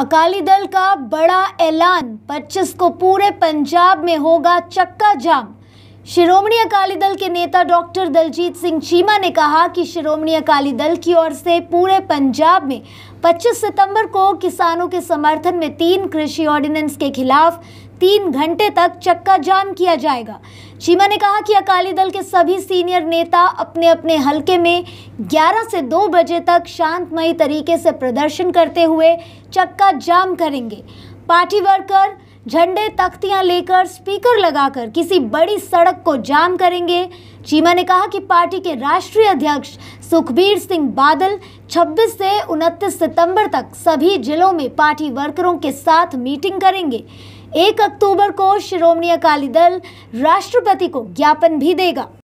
अकाली दल का बड़ा ऐलान 25 को पूरे पंजाब में होगा चक्का जाम शिरोमणी अकाली दल के नेता डॉक्टर दलजीत सिंह चीमा ने कहा कि शिरोमणी अकाली दल की ओर से पूरे पंजाब में 25 सितंबर को किसानों के समर्थन में तीन कृषि ऑर्डिनेंस के खिलाफ तीन घंटे तक चक्का जाम किया जाएगा चीमा ने कहा कि अकाली दल के सभी सीनियर नेता अपने अपने हलके में 11 से 2 बजे तक शांतमयी तरीके से प्रदर्शन करते हुए चक्का जाम करेंगे पार्टी वर्कर झंडे तख्तियां लेकर स्पीकर लगाकर किसी बड़ी सड़क को जाम करेंगे चीमा ने कहा कि पार्टी के राष्ट्रीय अध्यक्ष सुखबीर सिंह बादल 26 से 29 सितंबर तक सभी जिलों में पार्टी वर्करों के साथ मीटिंग करेंगे एक अक्टूबर को श्रोमणी अकाली दल राष्ट्रपति को ज्ञापन भी देगा